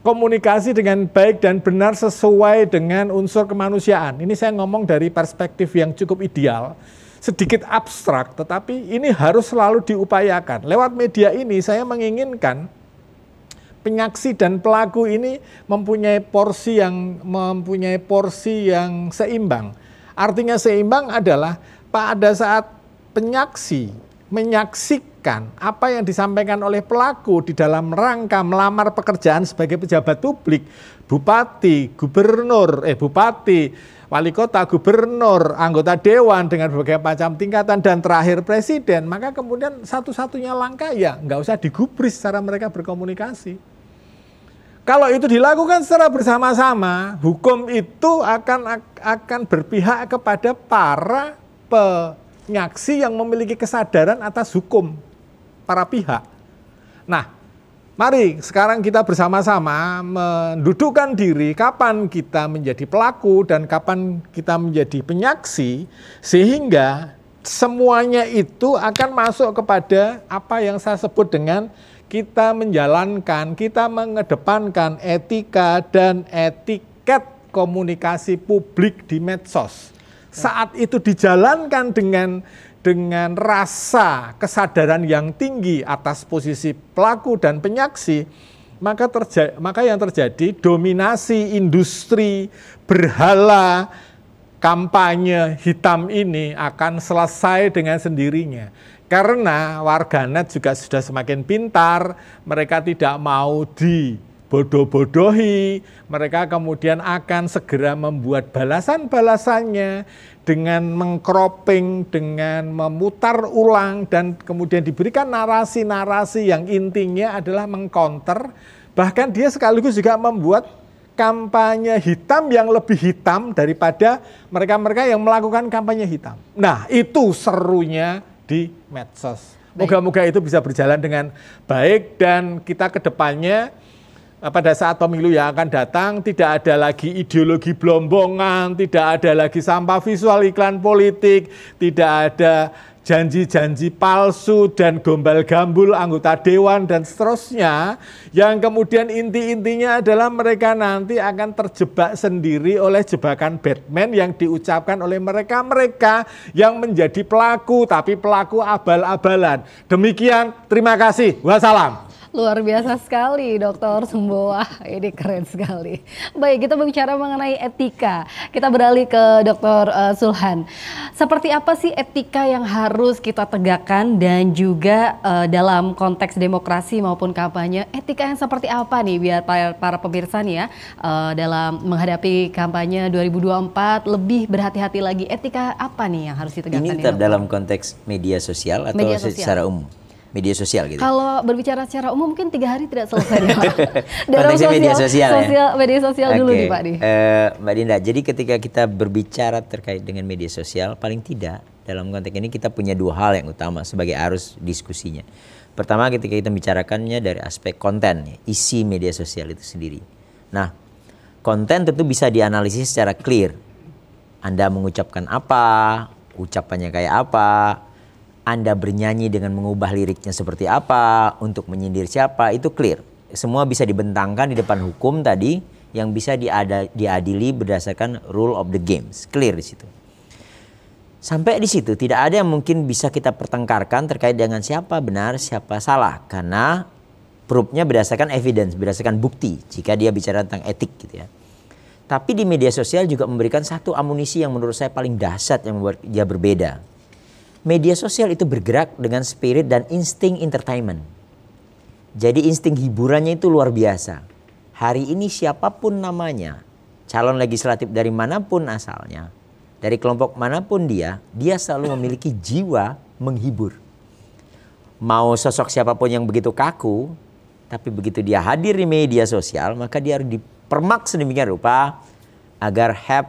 komunikasi dengan baik dan benar sesuai dengan unsur kemanusiaan? Ini saya ngomong dari perspektif yang cukup ideal, sedikit abstrak, tetapi ini harus selalu diupayakan. Lewat media ini saya menginginkan penyaksi dan pelaku ini mempunyai porsi yang mempunyai porsi yang seimbang. Artinya seimbang adalah pada saat penyaksi menyaksikan apa yang disampaikan oleh pelaku di dalam rangka melamar pekerjaan sebagai pejabat publik, bupati, gubernur, eh bupati, wali kota, gubernur, anggota dewan dengan berbagai macam tingkatan dan terakhir presiden, maka kemudian satu-satunya langkah ya nggak usah digubris cara mereka berkomunikasi. Kalau itu dilakukan secara bersama-sama, hukum itu akan akan berpihak kepada para penyaksi yang memiliki kesadaran atas hukum, para pihak. Nah, mari sekarang kita bersama-sama mendudukkan diri kapan kita menjadi pelaku dan kapan kita menjadi penyaksi sehingga semuanya itu akan masuk kepada apa yang saya sebut dengan kita menjalankan, kita mengedepankan etika dan etiket komunikasi publik di medsos. Saat itu dijalankan dengan dengan rasa kesadaran yang tinggi atas posisi pelaku dan penyaksi, maka terja, maka yang terjadi dominasi industri berhala kampanye hitam ini akan selesai dengan sendirinya karena warganet juga sudah semakin pintar, mereka tidak mau di bodoh-bodohi, mereka kemudian akan segera membuat balasan-balasannya dengan mengkroping, dengan memutar ulang, dan kemudian diberikan narasi-narasi yang intinya adalah mengkonter, bahkan dia sekaligus juga membuat kampanye hitam yang lebih hitam daripada mereka-mereka yang melakukan kampanye hitam. Nah, itu serunya di medsos. Moga-moga itu bisa berjalan dengan baik dan kita kedepannya eh, pada saat pemilu yang akan datang tidak ada lagi ideologi blombongan, tidak ada lagi sampah visual iklan politik, tidak ada janji-janji palsu dan gombal gambul anggota dewan dan seterusnya yang kemudian inti-intinya adalah mereka nanti akan terjebak sendiri oleh jebakan Batman yang diucapkan oleh mereka-mereka yang menjadi pelaku tapi pelaku abal-abalan. Demikian, terima kasih. Wassalam. Luar biasa sekali dokter Sumbawa. ini keren sekali. Baik, kita berbicara mengenai etika. Kita beralih ke dokter uh, Sulhan. Seperti apa sih etika yang harus kita tegakkan dan juga uh, dalam konteks demokrasi maupun kampanye, etika yang seperti apa nih biar para, para pemirsa nih ya uh, dalam menghadapi kampanye 2024 lebih berhati-hati lagi. Etika apa nih yang harus ditegakkan? Ini tetap dalam konteks media sosial atau media sosial. secara umum? media sosial gitu. Kalau berbicara secara umum mungkin tiga hari tidak selesai ya, Pak. Dalam media sosial, sosial media sosial ya? okay. dulu nih Pak Di. Uh, eh, Mbak Dinda, jadi ketika kita berbicara terkait dengan media sosial, paling tidak dalam konteks ini kita punya dua hal yang utama sebagai arus diskusinya. Pertama ketika kita bicarakannya dari aspek konten, isi media sosial itu sendiri. Nah, konten tentu bisa dianalisis secara clear. Anda mengucapkan apa, ucapannya kayak apa, anda bernyanyi dengan mengubah liriknya seperti apa, untuk menyindir siapa, itu clear. Semua bisa dibentangkan di depan hukum tadi yang bisa diada, diadili berdasarkan rule of the games. Clear di situ. Sampai di situ tidak ada yang mungkin bisa kita pertengkarkan terkait dengan siapa benar, siapa salah karena proofnya berdasarkan evidence, berdasarkan bukti jika dia bicara tentang etik gitu ya. Tapi di media sosial juga memberikan satu amunisi yang menurut saya paling dahsyat yang membuat dia berbeda media sosial itu bergerak dengan spirit dan insting entertainment. Jadi insting hiburannya itu luar biasa. Hari ini siapapun namanya, calon legislatif dari manapun asalnya, dari kelompok manapun dia, dia selalu memiliki jiwa menghibur. Mau sosok siapapun yang begitu kaku, tapi begitu dia hadir di media sosial, maka dia harus dipermak sedemikian rupa agar have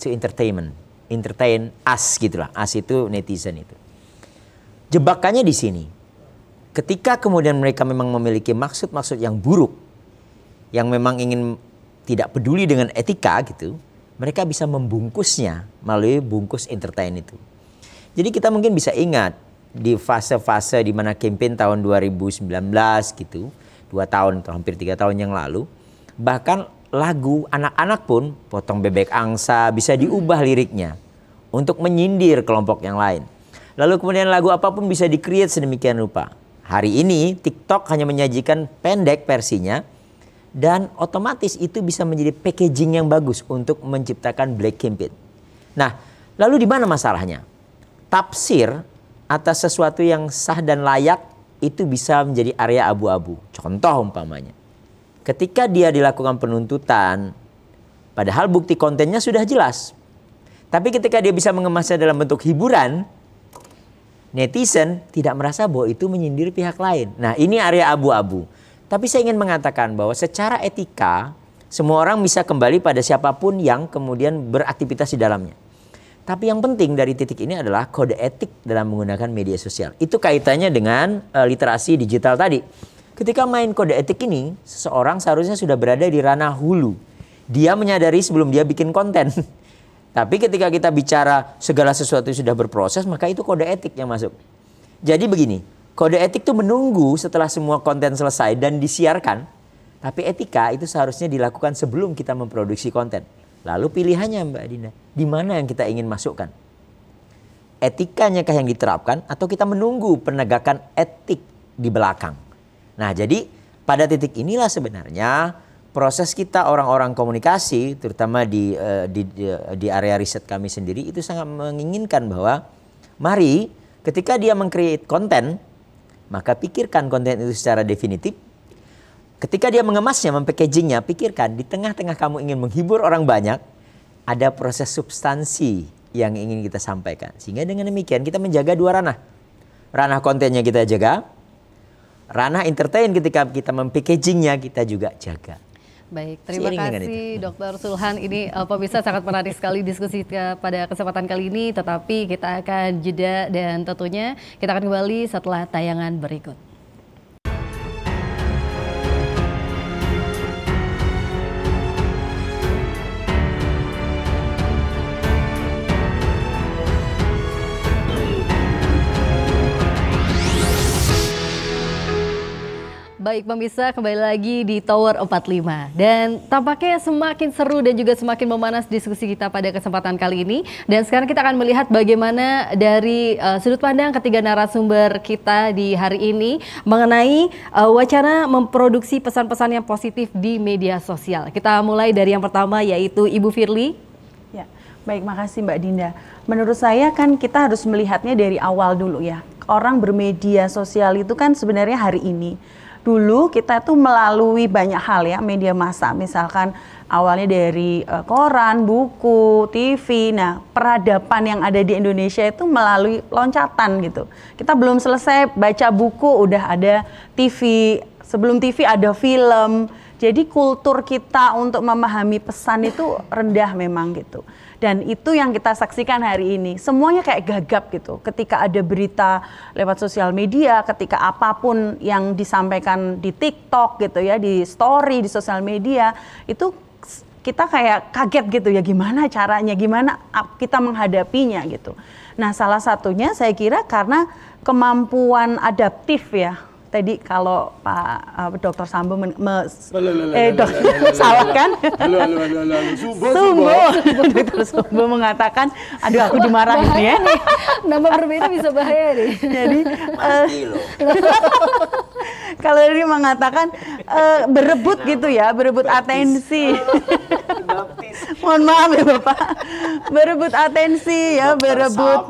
to entertainment entertain as gitulah. As itu netizen itu. Jebakannya di sini. Ketika kemudian mereka memang memiliki maksud-maksud yang buruk yang memang ingin tidak peduli dengan etika gitu, mereka bisa membungkusnya melalui bungkus entertain itu. Jadi kita mungkin bisa ingat di fase-fase di mana campaign tahun 2019 gitu, dua tahun atau hampir tiga tahun yang lalu, bahkan lagu anak-anak pun potong bebek angsa bisa diubah liriknya untuk menyindir kelompok yang lain. Lalu kemudian lagu apapun bisa dikreat sedemikian rupa. Hari ini TikTok hanya menyajikan pendek versinya dan otomatis itu bisa menjadi packaging yang bagus untuk menciptakan black campaign. Nah, lalu di mana masalahnya? Tafsir atas sesuatu yang sah dan layak itu bisa menjadi area abu-abu. Contoh umpamanya ketika dia dilakukan penuntutan, padahal bukti kontennya sudah jelas. Tapi ketika dia bisa mengemasnya dalam bentuk hiburan, netizen tidak merasa bahwa itu menyindir pihak lain. Nah, ini area abu-abu. Tapi saya ingin mengatakan bahwa secara etika, semua orang bisa kembali pada siapapun yang kemudian beraktivitas di dalamnya. Tapi yang penting dari titik ini adalah kode etik dalam menggunakan media sosial. Itu kaitannya dengan eh, literasi digital tadi. Ketika main kode etik ini, seseorang seharusnya sudah berada di ranah hulu. Dia menyadari sebelum dia bikin konten. Tapi ketika kita bicara segala sesuatu sudah berproses, maka itu kode etik yang masuk. Jadi begini, kode etik itu menunggu setelah semua konten selesai dan disiarkan. Tapi etika itu seharusnya dilakukan sebelum kita memproduksi konten. Lalu pilihannya Mbak Dina, di mana yang kita ingin masukkan? Etikanya kah yang diterapkan atau kita menunggu penegakan etik di belakang? Nah, jadi pada titik inilah sebenarnya proses kita orang-orang komunikasi terutama di, eh, di eh, di area riset kami sendiri itu sangat menginginkan bahwa mari ketika dia mengcreate konten maka pikirkan konten itu secara definitif ketika dia mengemasnya, mempackagingnya, pikirkan di tengah-tengah kamu ingin menghibur orang banyak, ada proses substansi yang ingin kita sampaikan. Sehingga dengan demikian kita menjaga dua ranah. Ranah kontennya kita jaga, ranah entertain ketika kita mempackagingnya kita juga jaga. Baik, terima Seiring kasih Dokter Sulhan. Ini apa eh, pemirsa sangat menarik sekali diskusi kita pada kesempatan kali ini. Tetapi kita akan jeda dan tentunya kita akan kembali setelah tayangan berikut. Baik pemirsa, kembali lagi di Tower 45 dan tampaknya semakin seru dan juga semakin memanas diskusi kita pada kesempatan kali ini. Dan sekarang kita akan melihat bagaimana dari uh, sudut pandang ketiga narasumber kita di hari ini mengenai uh, wacana memproduksi pesan-pesan yang positif di media sosial. Kita mulai dari yang pertama yaitu Ibu Firly. Ya, baik makasih Mbak Dinda. Menurut saya kan kita harus melihatnya dari awal dulu ya. Orang bermedia sosial itu kan sebenarnya hari ini dulu kita tuh melalui banyak hal ya media massa misalkan awalnya dari uh, koran, buku, TV. Nah, peradaban yang ada di Indonesia itu melalui loncatan gitu. Kita belum selesai baca buku udah ada TV, sebelum TV ada film. Jadi kultur kita untuk memahami pesan itu rendah memang gitu dan itu yang kita saksikan hari ini semuanya kayak gagap gitu ketika ada berita lewat sosial media ketika apapun yang disampaikan di TikTok gitu ya di story di sosial media itu kita kayak kaget gitu ya gimana caranya gimana kita menghadapinya gitu nah salah satunya saya kira karena kemampuan adaptif ya tadi kalau Pak uh, Dokter Sambo eh salah kan? Sumbo, Dokter Sumbo mengatakan, aduh aku dimarahin ya. Nih. Nama berbeda bisa bahaya nih. Jadi eh, kalau ini mengatakan eh, berebut gitu ya, berebut atensi. Mohon maaf ya Bapak. Berebut atensi ya, berebut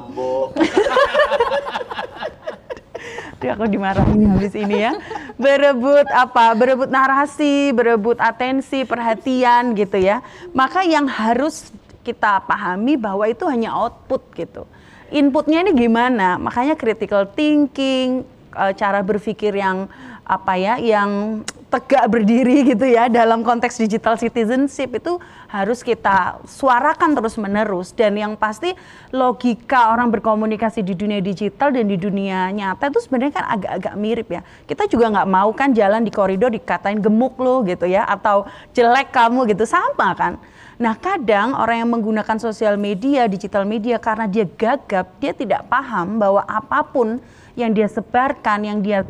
pasti aku dimarahin habis ini ya. Berebut apa? Berebut narasi, berebut atensi, perhatian gitu ya. Maka yang harus kita pahami bahwa itu hanya output gitu. Inputnya ini gimana? Makanya critical thinking, e, cara berpikir yang apa ya, yang tegak berdiri gitu ya dalam konteks digital citizenship itu harus kita suarakan terus menerus dan yang pasti logika orang berkomunikasi di dunia digital dan di dunia nyata itu sebenarnya kan agak-agak mirip ya kita juga nggak mau kan jalan di koridor dikatain gemuk lo gitu ya atau jelek kamu gitu sama kan nah kadang orang yang menggunakan sosial media digital media karena dia gagap dia tidak paham bahwa apapun yang dia sebarkan, yang dia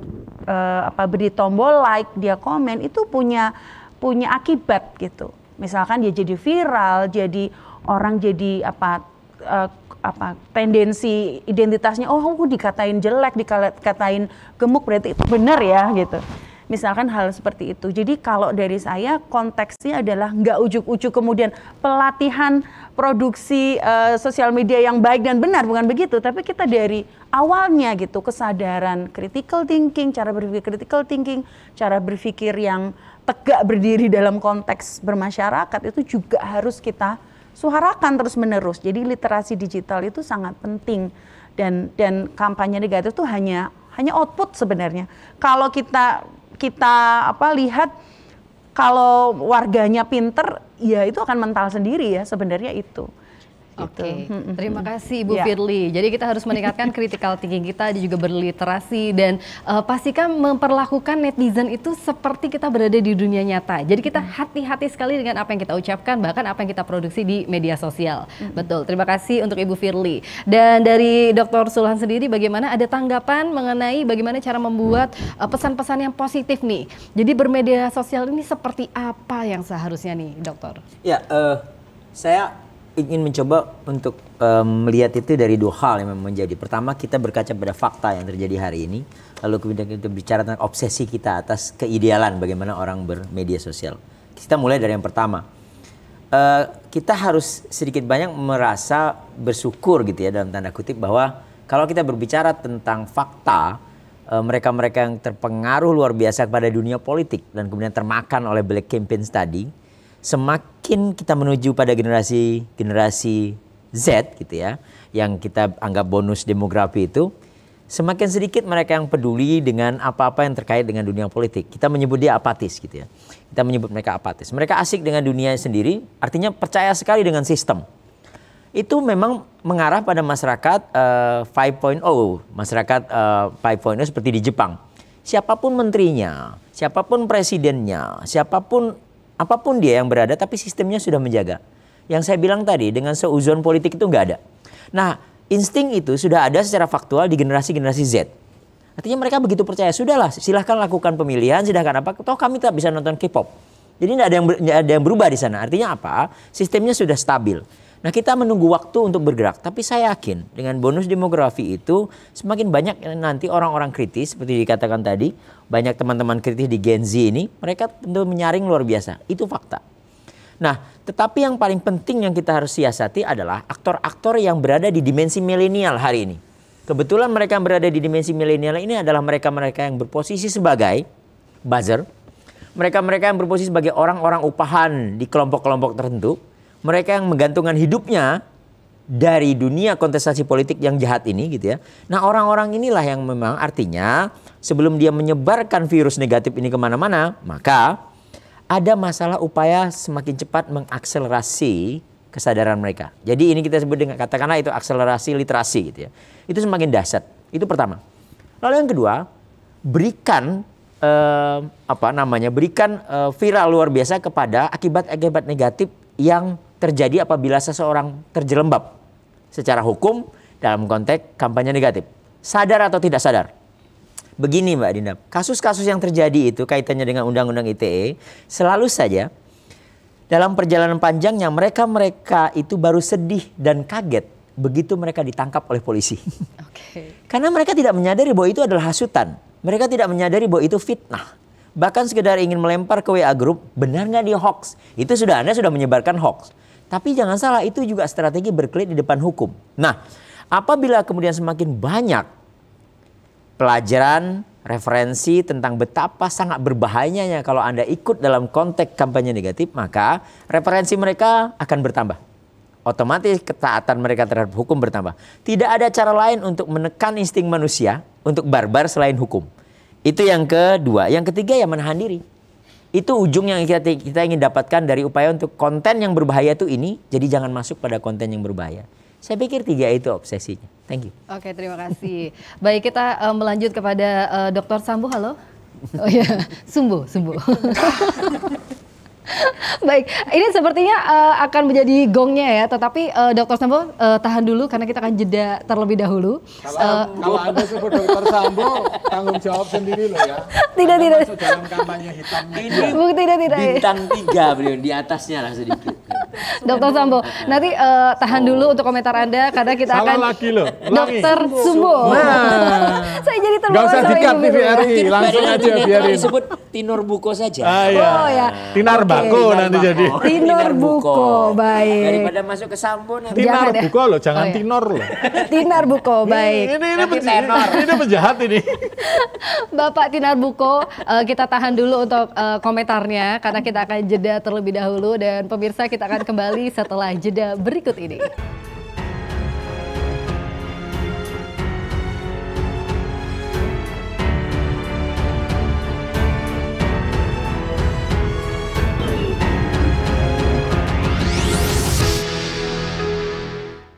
uh, apa beri tombol like, dia komen itu punya punya akibat gitu. Misalkan dia jadi viral, jadi orang jadi apa uh, apa tendensi identitasnya oh aku dikatain jelek, dikatain gemuk berarti itu benar ya gitu. Misalkan hal seperti itu. Jadi kalau dari saya konteksnya adalah nggak ujuk-ujuk kemudian pelatihan produksi uh, sosial media yang baik dan benar bukan begitu tapi kita dari awalnya gitu kesadaran critical thinking cara berpikir critical thinking cara berpikir yang tegak berdiri dalam konteks bermasyarakat itu juga harus kita suarakan terus menerus jadi literasi digital itu sangat penting dan dan kampanye negatif itu hanya hanya output sebenarnya kalau kita kita apa lihat kalau warganya pinter, ya itu akan mental sendiri ya sebenarnya itu. Gitu. Oke, okay. Gitu. terima kasih Ibu yeah. Firly. Jadi kita harus meningkatkan critical thinking kita, juga berliterasi dan uh, pastikan memperlakukan netizen itu seperti kita berada di dunia nyata. Jadi kita hati-hati sekali dengan apa yang kita ucapkan, bahkan apa yang kita produksi di media sosial. hmm Betul. Terima kasih untuk Ibu Firly. Dan dari Dr. Sulhan sendiri, bagaimana ada tanggapan mengenai bagaimana cara membuat eh, pesan-pesan yang positif nih? Jadi bermedia sosial ini seperti apa yang seharusnya nih, Dokter? Ya, yeah, uh, saya ingin mencoba untuk um, melihat itu dari dua hal yang menjadi. Pertama kita berkaca pada fakta yang terjadi hari ini, lalu kemudian kita bicara tentang obsesi kita atas keidealan bagaimana orang bermedia sosial. Kita mulai dari yang pertama. Uh, kita harus sedikit banyak merasa bersyukur gitu ya dalam tanda kutip bahwa kalau kita berbicara tentang fakta, eh, mereka-mereka uh, yang terpengaruh luar biasa kepada dunia politik dan kemudian termakan oleh black campaign tadi, semakin kita menuju pada generasi generasi Z gitu ya, yang kita anggap bonus demografi itu, semakin sedikit mereka yang peduli dengan apa-apa yang terkait dengan dunia politik. Kita menyebut dia apatis gitu ya. Kita menyebut mereka apatis. Mereka asik dengan dunia sendiri, artinya percaya sekali dengan sistem. Itu memang mengarah pada masyarakat uh, eh, 5.0, masyarakat uh, eh, 5.0 seperti di Jepang. Siapapun menterinya, siapapun presidennya, siapapun apapun dia yang berada tapi sistemnya sudah menjaga. Yang saya bilang tadi dengan seuzon politik itu nggak ada. Nah insting itu sudah ada secara faktual di generasi-generasi Z. Artinya mereka begitu percaya, sudahlah silahkan lakukan pemilihan, silahkan apa, toh kami tak bisa nonton K-pop. Jadi tidak ada yang tidak ada yang berubah di sana. Artinya apa? Sistemnya sudah stabil. Nah kita menunggu waktu untuk bergerak, tapi saya yakin dengan bonus demografi itu semakin banyak nanti orang-orang kritis seperti dikatakan tadi, banyak teman-teman kritis di Gen Z ini, mereka tentu menyaring luar biasa, itu fakta. Nah tetapi yang paling penting yang kita harus siasati adalah aktor-aktor yang berada di dimensi milenial hari ini. Kebetulan mereka yang berada di dimensi milenial ini adalah mereka-mereka yang berposisi sebagai buzzer, mereka-mereka yang berposisi sebagai orang-orang upahan di kelompok-kelompok tertentu, mereka yang menggantungkan hidupnya dari dunia kontestasi politik yang jahat ini gitu ya. Nah orang-orang inilah yang memang artinya sebelum dia menyebarkan virus negatif ini kemana-mana maka ada masalah upaya semakin cepat mengakselerasi kesadaran mereka. Jadi ini kita sebut dengan katakanlah itu akselerasi literasi gitu ya. Itu semakin dahsyat. Itu pertama. Lalu yang kedua, berikan eh, apa namanya? berikan eh, viral luar biasa kepada akibat-akibat negatif yang terjadi apabila seseorang terjerembab secara hukum dalam konteks kampanye negatif. Sadar atau tidak sadar. Begini Mbak Dinda, kasus-kasus yang terjadi itu kaitannya dengan Undang-Undang ITE selalu saja dalam perjalanan panjangnya mereka-mereka itu baru sedih dan kaget begitu mereka ditangkap oleh polisi. Okay. Karena mereka tidak menyadari bahwa itu adalah hasutan. Mereka tidak menyadari bahwa itu fitnah. Bahkan sekedar ingin melempar ke WA group benar nggak dia hoax? Itu sudah Anda sudah menyebarkan hoax. Tapi jangan salah itu juga strategi berkelit di depan hukum. Nah, apabila kemudian semakin banyak pelajaran referensi tentang betapa sangat berbahayanya kalau Anda ikut dalam konteks kampanye negatif, maka referensi mereka akan bertambah. Otomatis ketaatan mereka terhadap hukum bertambah. Tidak ada cara lain untuk menekan insting manusia untuk barbar selain hukum. Itu yang kedua. Yang ketiga ya menahan diri itu ujung yang kita, kita ingin dapatkan dari upaya untuk konten yang berbahaya itu ini. Jadi jangan masuk pada konten yang berbahaya. Saya pikir tiga itu obsesinya. Thank you. Oke, okay, terima kasih. Baik, kita uh, melanjut kepada uh, eh, Dr. Sambu. Halo. Oh iya, yeah. Sumbu, Sumbu. Baik, ini sepertinya uh, akan menjadi gongnya ya, tetapi uh, Dokter Sambo uh, tahan dulu karena kita akan jeda terlebih dahulu. Kalau, uh, kalau anda sebut Dokter Sambo tanggung jawab sendiri loh ya. Tidak anda tidak. Masuk dalam kampanye hitamnya. Ini tidak tidak. Bintang tiga beliau di atasnya lah sedikit. Dokter Sambo. Nanti uh, tahan oh. dulu untuk komentar Anda karena kita Salah akan lagi loh. Dokter Sumbo. Nah. saya jadi terbawa Gak usah dikat VRI, langsung aja biarin. Disebut Tinor Buko saja. Ah, iya. Oh ya. Tinar okay. Bako nanti jadi. Tinor Buko. Baik. Daripada masuk ke Sambo nanti. Tinar ya. Buko loh, jangan oh, iya. Tinor loh. Tinar Buko, baik. Ini ini penjahat. Ini penjahat ini. Bapak Tinar Buko, eh, kita tahan dulu untuk eh, komentarnya karena kita akan jeda terlebih dahulu dan pemirsa kita akan kembali setelah jeda berikut ini.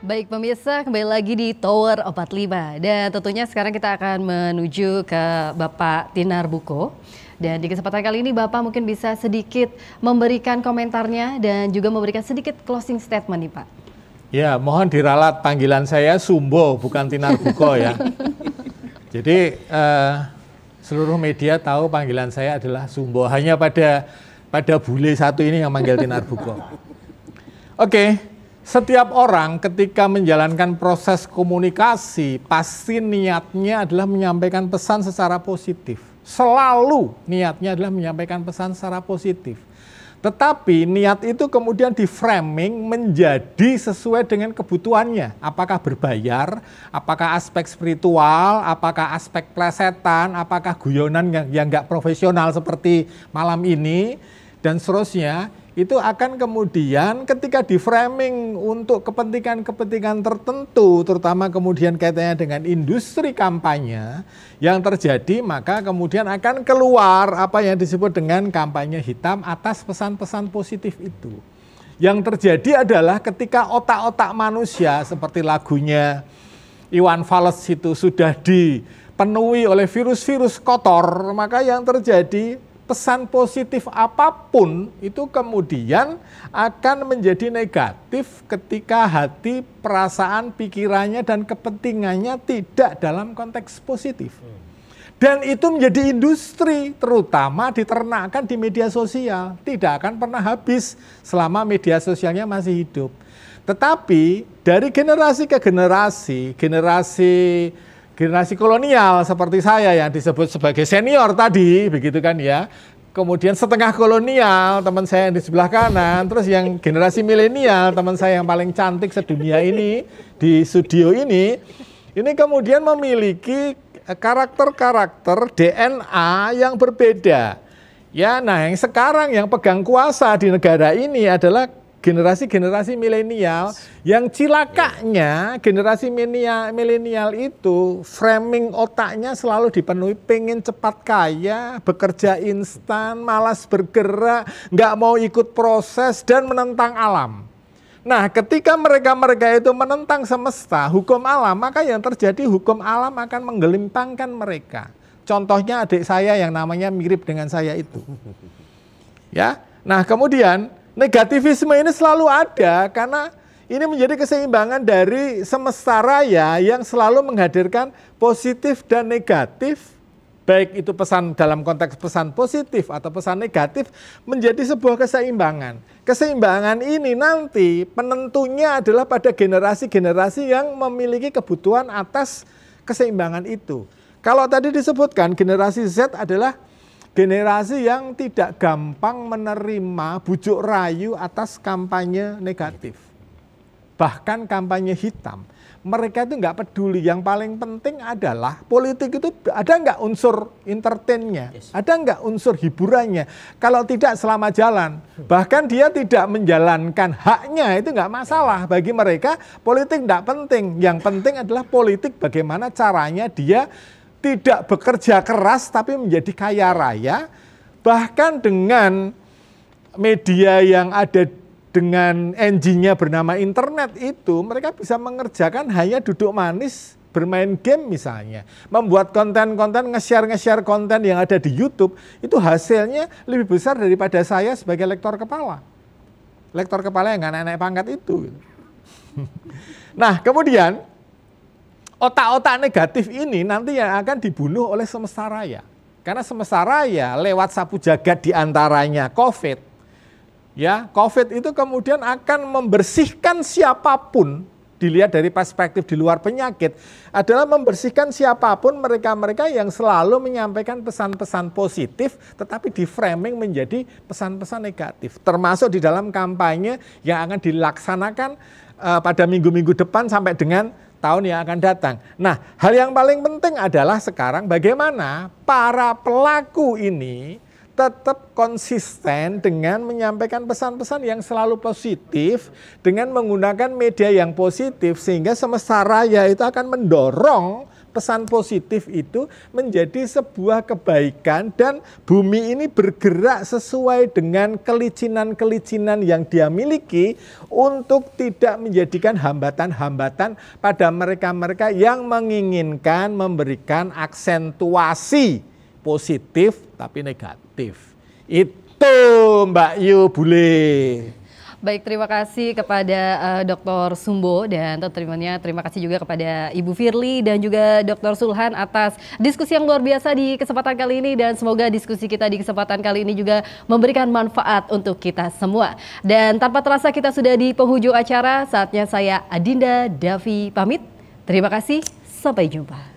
Baik pemirsa, kembali lagi di Tower 45 dan tentunya sekarang kita akan menuju ke Bapak Tinar Buko. Dan di kesempatan kali ini Bapak mungkin bisa sedikit memberikan komentarnya dan juga memberikan sedikit closing statement nih Pak. Ya, mohon diralat panggilan saya Sumbo bukan Tinar Buko ya. Jadi uh, seluruh media tahu panggilan saya adalah Sumbo. Hanya pada pada bule satu ini yang manggil Tinar Buko. Oke, okay. setiap orang ketika menjalankan proses komunikasi pasti niatnya adalah menyampaikan pesan secara positif selalu niatnya adalah menyampaikan pesan secara positif. Tetapi niat itu kemudian di framing menjadi sesuai dengan kebutuhannya. Apakah berbayar, apakah aspek spiritual, apakah aspek plesetan, apakah guyonan yang, yang nggak profesional seperti malam ini, dan seterusnya itu akan kemudian ketika di framing untuk kepentingan-kepentingan tertentu, terutama kemudian kaitannya dengan industri kampanye yang terjadi, maka kemudian akan keluar apa yang disebut dengan kampanye hitam atas pesan-pesan positif itu. Yang terjadi adalah ketika otak-otak manusia seperti lagunya Iwan Fals itu sudah dipenuhi oleh virus-virus kotor, maka yang terjadi pesan positif apapun itu kemudian akan menjadi negatif ketika hati, perasaan, pikirannya dan kepentingannya tidak dalam konteks positif. Dan itu menjadi industri terutama diternakkan di media sosial, tidak akan pernah habis selama media sosialnya masih hidup. Tetapi dari generasi ke generasi, generasi generasi kolonial seperti saya yang disebut sebagai senior tadi, begitu kan ya. Kemudian setengah kolonial, teman saya yang di sebelah kanan, terus yang generasi milenial, teman saya yang paling cantik sedunia ini di studio ini, ini kemudian memiliki karakter-karakter DNA yang berbeda. Ya, nah yang sekarang yang pegang kuasa di negara ini adalah generasi-generasi milenial yang cilakanya generasi milenial itu framing otaknya selalu dipenuhi pengen cepat kaya, bekerja instan, malas bergerak, nggak mau ikut proses dan menentang alam. Nah, ketika mereka-mereka itu menentang semesta, hukum alam, maka yang terjadi hukum alam akan menggelimpangkan mereka. Contohnya adik saya yang namanya mirip dengan saya itu. Ya. Nah, kemudian negativisme ini selalu ada karena ini menjadi keseimbangan dari semesta raya yang selalu menghadirkan positif dan negatif, baik itu pesan dalam konteks pesan positif atau pesan negatif, menjadi sebuah keseimbangan. Keseimbangan ini nanti penentunya adalah pada generasi-generasi yang memiliki kebutuhan atas keseimbangan itu. Kalau tadi disebutkan generasi Z adalah generasi yang tidak gampang menerima bujuk rayu atas kampanye negatif. Bahkan kampanye hitam. Mereka itu nggak peduli. Yang paling penting adalah politik itu ada nggak unsur entertainnya? Ada nggak unsur hiburannya? Kalau tidak selama jalan. Bahkan dia tidak menjalankan haknya itu nggak masalah. Bagi mereka politik nggak penting. Yang penting adalah politik bagaimana caranya dia tidak bekerja keras tapi menjadi kaya raya bahkan dengan media yang ada dengan engine-nya bernama internet itu mereka bisa mengerjakan hanya duduk manis bermain game misalnya membuat konten-konten nge-share nge-share konten yang ada di YouTube itu hasilnya lebih besar daripada saya sebagai lektor kepala lektor kepala yang nggak naik-naik pangkat itu gitu. nah kemudian otak-otak negatif ini nanti yang akan dibunuh oleh semesta raya. Karena semesta raya lewat sapu jagat diantaranya COVID, ya COVID itu kemudian akan membersihkan siapapun dilihat dari perspektif di luar penyakit adalah membersihkan siapapun mereka-mereka yang selalu menyampaikan pesan-pesan positif tetapi di framing menjadi pesan-pesan negatif termasuk di dalam kampanye yang akan dilaksanakan uh, pada minggu-minggu depan sampai dengan tahun yang akan datang. Nah, hal yang paling penting adalah sekarang bagaimana para pelaku ini tetap konsisten dengan menyampaikan pesan-pesan yang selalu positif dengan menggunakan media yang positif sehingga semesta raya itu akan mendorong pesan positif itu menjadi sebuah kebaikan dan bumi ini bergerak sesuai dengan kelicinan-kelicinan yang dia miliki untuk tidak menjadikan hambatan-hambatan pada mereka-mereka yang menginginkan memberikan aksentuasi positif tapi negatif. Itu Mbak Yu Bule. Baik, terima kasih kepada uh, eh, Dr. Sumbo dan tentunya terima kasih juga kepada Ibu Firly dan juga Dr. Sulhan atas diskusi yang luar biasa di kesempatan kali ini dan semoga diskusi kita di kesempatan kali ini juga memberikan manfaat untuk kita semua. Dan tanpa terasa kita sudah di penghujung acara, saatnya saya Adinda Davi pamit. Terima kasih, sampai jumpa.